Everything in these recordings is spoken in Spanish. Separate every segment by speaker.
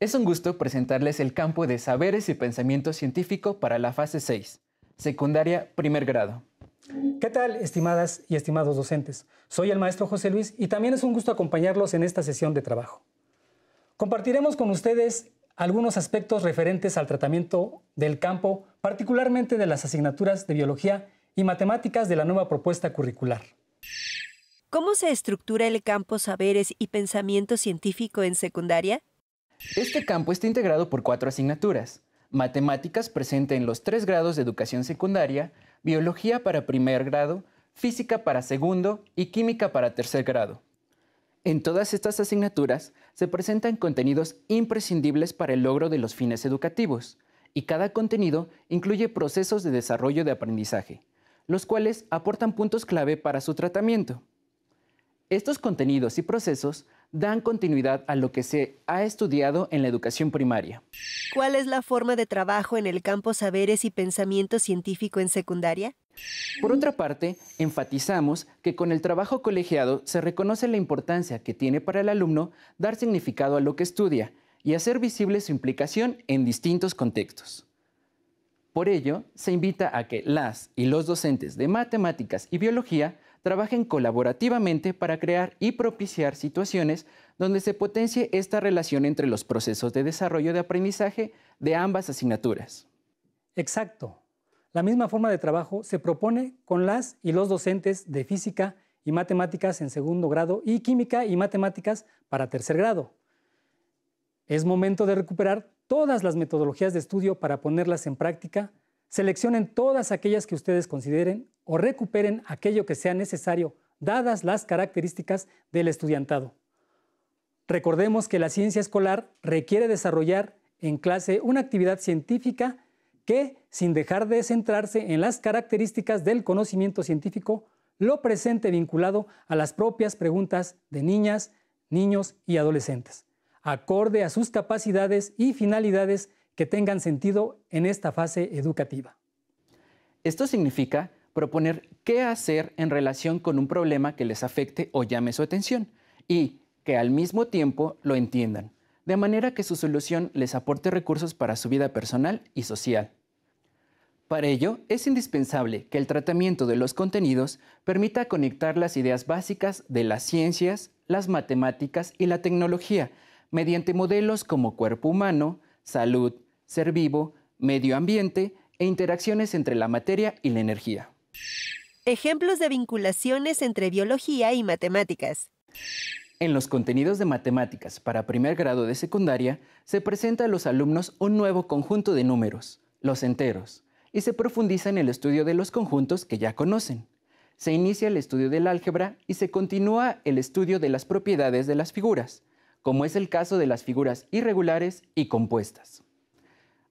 Speaker 1: Es un gusto presentarles el campo de saberes y pensamiento científico para la fase 6, secundaria primer grado.
Speaker 2: ¿Qué tal, estimadas y estimados docentes? Soy el maestro José Luis y también es un gusto acompañarlos en esta sesión de trabajo. Compartiremos con ustedes algunos aspectos referentes al tratamiento del campo, particularmente de las asignaturas de biología y matemáticas de la nueva propuesta curricular.
Speaker 1: ¿Cómo se estructura el campo saberes y pensamiento científico en secundaria? Este campo está integrado por cuatro asignaturas. Matemáticas presente en los tres grados de educación secundaria, biología para primer grado, física para segundo y química para tercer grado. En todas estas asignaturas se presentan contenidos imprescindibles para el logro de los fines educativos, y cada contenido incluye procesos de desarrollo de aprendizaje, los cuales aportan puntos clave para su tratamiento. Estos contenidos y procesos dan continuidad a lo que se ha estudiado en la educación primaria. ¿Cuál es la forma de trabajo en el campo saberes y pensamiento científico en secundaria? Por otra parte, enfatizamos que con el trabajo colegiado se reconoce la importancia que tiene para el alumno dar significado a lo que estudia y hacer visible su implicación en distintos contextos. Por ello, se invita a que las y los docentes de matemáticas y biología trabajen colaborativamente para crear y propiciar situaciones donde se potencie esta relación entre los procesos de desarrollo de aprendizaje de ambas asignaturas. Exacto.
Speaker 2: La misma forma de trabajo se propone con las y los docentes de física y matemáticas en segundo grado y química y matemáticas para tercer grado. Es momento de recuperar todas las metodologías de estudio para ponerlas en práctica Seleccionen todas aquellas que ustedes consideren o recuperen aquello que sea necesario, dadas las características del estudiantado. Recordemos que la ciencia escolar requiere desarrollar en clase una actividad científica que, sin dejar de centrarse en las características del conocimiento científico, lo presente vinculado a las propias preguntas de niñas, niños y adolescentes, acorde a sus capacidades y finalidades que tengan sentido en esta fase educativa.
Speaker 1: Esto significa proponer qué hacer en relación con un problema que les afecte o llame su atención y que al mismo tiempo lo entiendan, de manera que su solución les aporte recursos para su vida personal y social. Para ello, es indispensable que el tratamiento de los contenidos permita conectar las ideas básicas de las ciencias, las matemáticas y la tecnología mediante modelos como cuerpo humano, salud, ser vivo, medio ambiente e interacciones entre la materia y la energía. Ejemplos de vinculaciones entre biología y matemáticas. En los contenidos de matemáticas para primer grado de secundaria se presenta a los alumnos un nuevo conjunto de números, los enteros, y se profundiza en el estudio de los conjuntos que ya conocen. Se inicia el estudio del álgebra y se continúa el estudio de las propiedades de las figuras, como es el caso de las figuras irregulares y compuestas.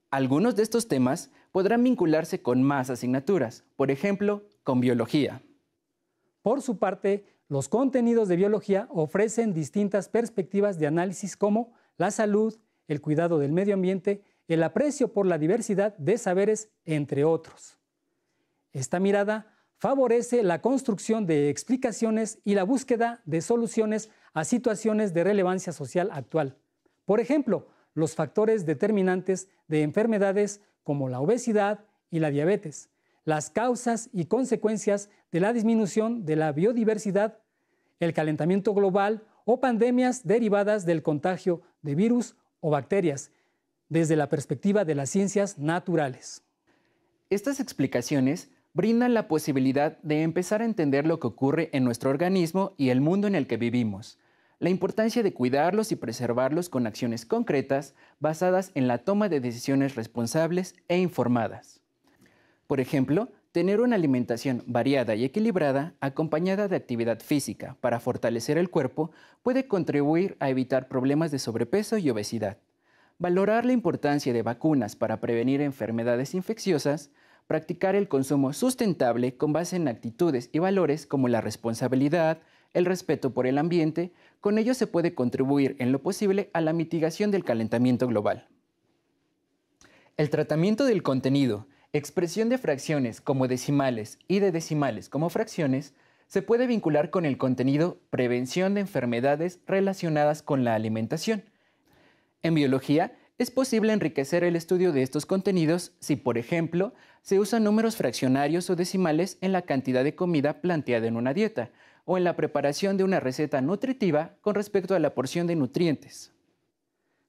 Speaker 1: Algunos de estos temas podrán vincularse con más asignaturas, por ejemplo, con biología. Por su parte,
Speaker 2: los contenidos de biología ofrecen distintas perspectivas de análisis como la salud, el cuidado del medio ambiente, el aprecio por la diversidad de saberes, entre otros. Esta mirada favorece la construcción de explicaciones y la búsqueda de soluciones a situaciones de relevancia social actual. Por ejemplo, los factores determinantes de enfermedades como la obesidad y la diabetes, las causas y consecuencias de la disminución de la biodiversidad, el calentamiento global o pandemias derivadas del contagio de virus
Speaker 1: o bacterias, desde la perspectiva de las ciencias naturales. Estas explicaciones brindan la posibilidad de empezar a entender lo que ocurre en nuestro organismo y el mundo en el que vivimos, la importancia de cuidarlos y preservarlos con acciones concretas basadas en la toma de decisiones responsables e informadas. Por ejemplo, tener una alimentación variada y equilibrada acompañada de actividad física para fortalecer el cuerpo puede contribuir a evitar problemas de sobrepeso y obesidad. Valorar la importancia de vacunas para prevenir enfermedades infecciosas, practicar el consumo sustentable con base en actitudes y valores como la responsabilidad, el respeto por el ambiente, con ello se puede contribuir en lo posible a la mitigación del calentamiento global. El tratamiento del contenido, expresión de fracciones como decimales y de decimales como fracciones, se puede vincular con el contenido prevención de enfermedades relacionadas con la alimentación. En biología, es posible enriquecer el estudio de estos contenidos si, por ejemplo, se usan números fraccionarios o decimales en la cantidad de comida planteada en una dieta, o en la preparación de una receta nutritiva con respecto a la porción de nutrientes.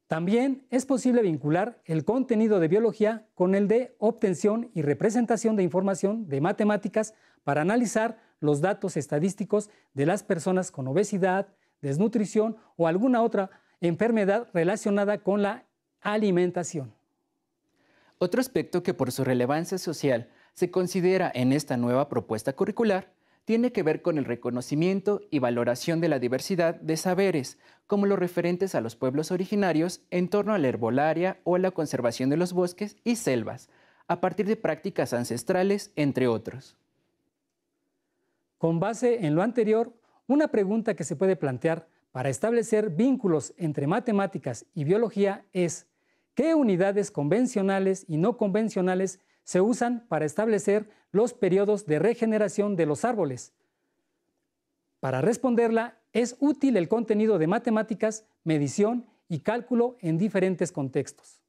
Speaker 1: También es posible vincular el contenido de biología con el de obtención y
Speaker 2: representación de información de matemáticas para analizar los datos estadísticos de las personas con obesidad, desnutrición o alguna otra enfermedad relacionada con la alimentación.
Speaker 1: Otro aspecto que por su relevancia social se considera en esta nueva propuesta curricular tiene que ver con el reconocimiento y valoración de la diversidad de saberes, como los referentes a los pueblos originarios en torno a la herbolaria o a la conservación de los bosques y selvas, a partir de prácticas ancestrales, entre otros. Con base en lo anterior,
Speaker 2: una pregunta que se puede plantear para establecer vínculos entre matemáticas y biología es, ¿qué unidades convencionales y no convencionales se usan para establecer los periodos de regeneración de los árboles. Para responderla es útil el contenido de matemáticas, medición y cálculo en diferentes contextos.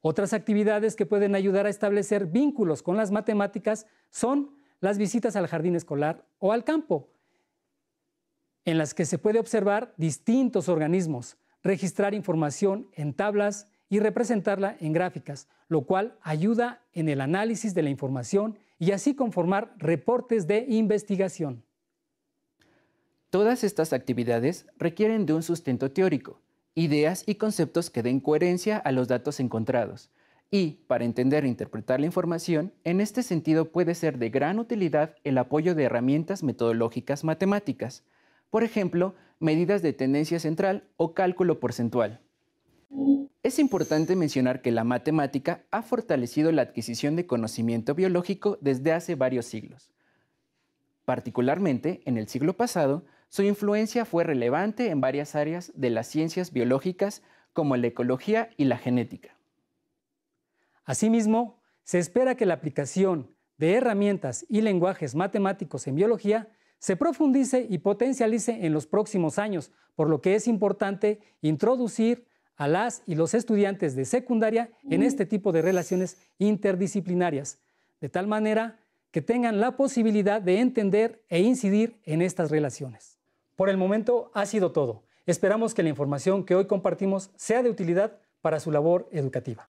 Speaker 2: Otras actividades que pueden ayudar a establecer vínculos con las matemáticas son las visitas al jardín escolar o al campo, en las que se puede observar distintos organismos, registrar información en tablas, y representarla en gráficas, lo cual ayuda en el análisis de la información y así conformar reportes de investigación.
Speaker 1: Todas estas actividades requieren de un sustento teórico, ideas y conceptos que den coherencia a los datos encontrados. Y, para entender e interpretar la información, en este sentido puede ser de gran utilidad el apoyo de herramientas metodológicas matemáticas, por ejemplo, medidas de tendencia central o cálculo porcentual. Es importante mencionar que la matemática ha fortalecido la adquisición de conocimiento biológico desde hace varios siglos. Particularmente, en el siglo pasado, su influencia fue relevante en varias áreas de las ciencias biológicas como la ecología y la genética. Asimismo, se espera que la
Speaker 2: aplicación de herramientas y lenguajes matemáticos en biología se profundice y potencialice en los próximos años, por lo que es importante introducir a las y los estudiantes de secundaria en mm. este tipo de relaciones interdisciplinarias, de tal manera que tengan la posibilidad de entender e incidir en estas relaciones. Por el momento ha sido todo. Esperamos que la información que hoy compartimos sea de utilidad para su labor educativa.